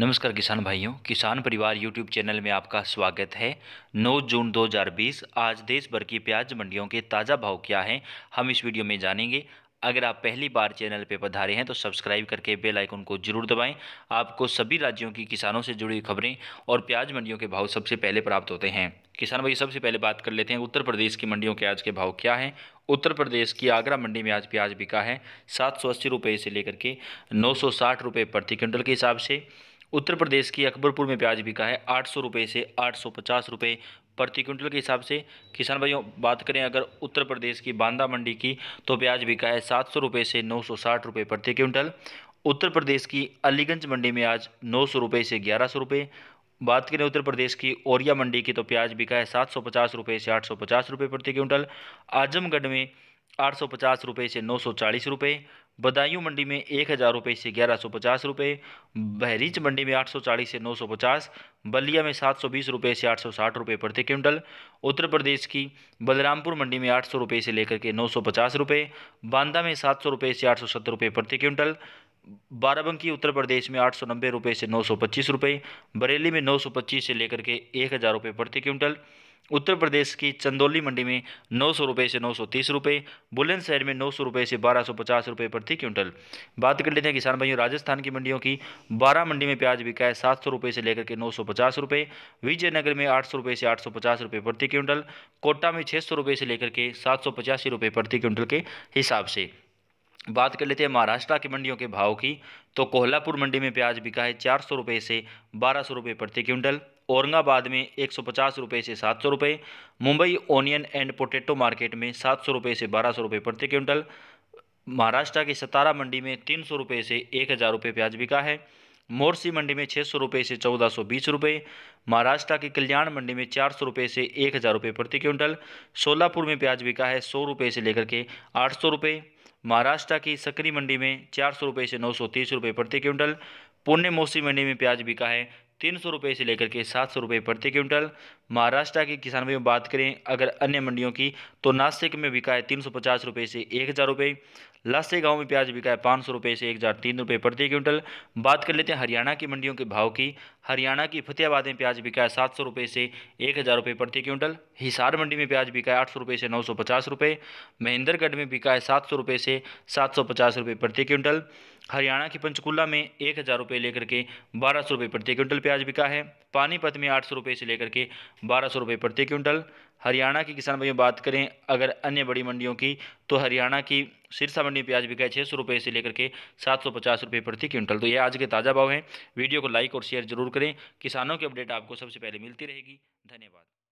नमस्कार किसान भाइयों किसान परिवार यूट्यूब चैनल में आपका स्वागत है 9 जून 2020 आज देश भर की प्याज मंडियों के ताज़ा भाव क्या हैं हम इस वीडियो में जानेंगे अगर आप पहली बार चैनल पर पधारे हैं तो सब्सक्राइब करके बेल आइकन को जरूर दबाएं आपको सभी राज्यों की किसानों से जुड़ी खबरें और प्याज मंडियों के भाव सबसे पहले प्राप्त होते हैं किसान भाई सबसे पहले बात कर लेते हैं उत्तर प्रदेश की मंडियों के आज के भाव क्या हैं उत्तर प्रदेश की आगरा मंडी में आज प्याज बिका है सात सौ अस्सी रुपये से लेकर के नौ सौ साठ रुपये प्रति क्विंटल के हिसाब से उत्तर प्रदेश की अकबरपुर में प्याज बिका है आठ सौ रुपये से आठ सौ पचास रुपये प्रति क्विंटल के हिसाब से किसान भाइयों बात करें अगर उत्तर प्रदेश की बांदा मंडी की तो प्याज बिका है सात सौ रुपये से नौ सौ साठ रुपये प्रति क्विंटल उत्तर प्रदेश की अलीगंज मंडी में आज नौ सौ रुपये से ग्यारह सौ रुपये बात करें उत्तर प्रदेश की ओरिया मंडी की तो प्याज बिका है सात सौ पचास रुपये से आठ सौ पचास रुपये प्रति क्विंटल आजमगढ़ में आठ सौ पचास रुपये से नौ सौ चालीस रुपये बदायूं मंडी में एक हज़ार रुपये से ग्यारह सौ पचास रुपये बहरीच मंडी में आठ सौ चालीस से नौ सौ पचास बलिया में सात सौ बीस रुपये से आठ सौ साठ रुपये प्रति क्विंटल उत्तर प्रदेश की बलरामपुर मंडी में आठ सौ रुपये से लेकर के नौ सौ पचास रुपये बांदा में सात सौ रुपये से आठ सौ सत्तर रुपये प्रति क्विंटल बाराबंकी उत्तर प्रदेश में आठ सौ नब्बे रुपये से नौ सौ पच्चीस रुपये बरेली में नौ सौ पच्चीस से लेकर के एक हज़ार रुपये प्रति क्विंटल उत्तर प्रदेश की चंदौली मंडी में नौ सौ रुपये से नौ सौ तीस रुपये बुलंदशहर में नौ सौ रुपये से बारह सौ पचास रुपये प्रति क्विंटल बात कर लेते हैं किसान भाइयों राजस्थान की मंडियों की बारह मंडी में प्याज बिका है सात सौ रुपये से लेकर के नौ सौ पचास रुपये विजयनगर में आठ सौ रुपये से आठ सौ पचास रुपये प्रति क्विंटल कोटा में छः सौ रुपये से लेकर के सात सौ पचासी रुपये प्रति क्विंटल के हिसाब से बात कर लेते हैं महाराष्ट्र की मंडियों के भाव की तो कोल्हापुर मंडी में प्याज बिका है चार सौ रुपये से बारह सौ रुपये प्रति क्विंटल औरंगाबाद में एक सौ पचास रुपये से सात सौ रुपये Mumbai onion and potato market में सात सौ रुपये से बारह सौ रुपये प्रति क्विंटल महाराष्ट्र की सतारा मंडी में तीन सौ रुपये से एक हज़ार रुपये प्याज बिका है मोरसी मंडी में छः सौ रुपये से चौदह सौ बीस रुपये महाराष्ट्र की कल्याण मंडी में चार सौ रुपये से एक हज़ार रुपये प्रति क्विंटल सोलापुर में प्याज बिका है सौ रुपये से लेकर के आठ सौ रुपये महाराष्ट्र की सकरी मंडी में चार सौ रुपये से नौ सौ तीस रुपये प्रति क्विंटल पुणे मौसी मंडी में प्याज बिका है तीन सौ रुपये से लेकर के सात सौ रुपये प्रति क्विंटल महाराष्ट्र के किसान भाई बात करें अगर अन्य मंडियों की तो नासिक में बिका है तीन सौ पचास रुपये से एक हज़ार रुपये लासे गाँव में प्याज बिका है पाँच सौ रुपये से एक हज़ार तीन रुपये प्रति क्विंटल बात कर लेते हैं हरियाणा की मंडियों के भाव की हरियाणा की फतेहाबाद में प्याज बिका है सात सौ रुपये से एक हज़ार रुपये प्रति क्विंटल हिसार मंडी में प्याज बिका है आठ सौ रुपये से नौ सौ पचास रुपये महेंद्रगढ़ में बिका है सात सौ रुपये से सात सौ पचास रुपये प्रति क्विंटल हरियाणा की पंचकुला में एक हज़ार रुपये लेकर के बारह सौ रुपये प्रति क्विंटल प्याज बिका है पानीपत में आठ सौ रुपये से लेकर के बारह सौ रुपये प्रति क्विंटल हरियाणा के किसान भाइयों बात करें अगर अन्य बड़ी मंडियों की तो हरियाणा की सिरसा मंडी प्याज बिकाए छः सौ रुपये से लेकर के सात सौ पचास रुपये प्रति क्विंटल तो ये आज के ताज़ा भाव हैं वीडियो को लाइक और शेयर जरूर करें किसानों की अपडेट आपको सबसे पहले मिलती रहेगी धन्यवाद